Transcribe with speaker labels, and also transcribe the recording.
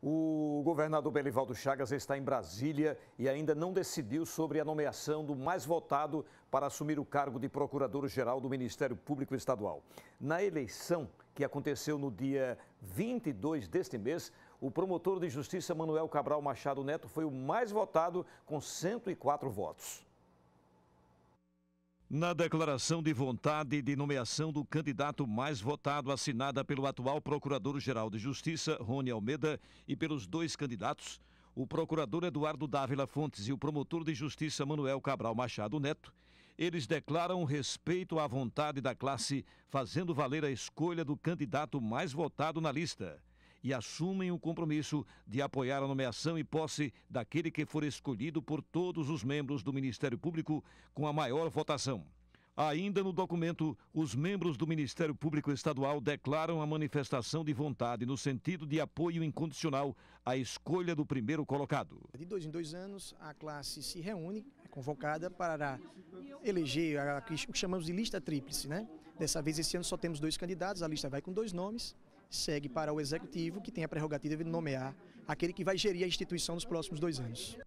Speaker 1: O governador Belivaldo Chagas está em Brasília e ainda não decidiu sobre a nomeação do mais votado para assumir o cargo de Procurador-Geral do Ministério Público Estadual. Na eleição, que aconteceu no dia 22 deste mês, o promotor de justiça Manuel Cabral Machado Neto foi o mais votado, com 104 votos na declaração de vontade de nomeação do candidato mais votado, assinada pelo atual Procurador-Geral de Justiça, Rony Almeida, e pelos dois candidatos, o procurador Eduardo Dávila Fontes e o promotor de justiça Manuel Cabral Machado Neto, eles declaram respeito à vontade da classe, fazendo valer a escolha do candidato mais votado na lista e assumem o compromisso de apoiar a nomeação e posse daquele que for escolhido por todos os membros do Ministério Público com a maior votação. Ainda no documento, os membros do Ministério Público Estadual declaram a manifestação de vontade no sentido de apoio incondicional à escolha do primeiro colocado.
Speaker 2: De dois em dois anos, a classe se reúne, é convocada para eleger a, o que chamamos de lista tríplice. Né? Dessa vez, esse ano só temos dois candidatos, a lista vai com dois nomes segue para o executivo, que tem a prerrogativa de nomear aquele que vai gerir a instituição nos próximos dois anos.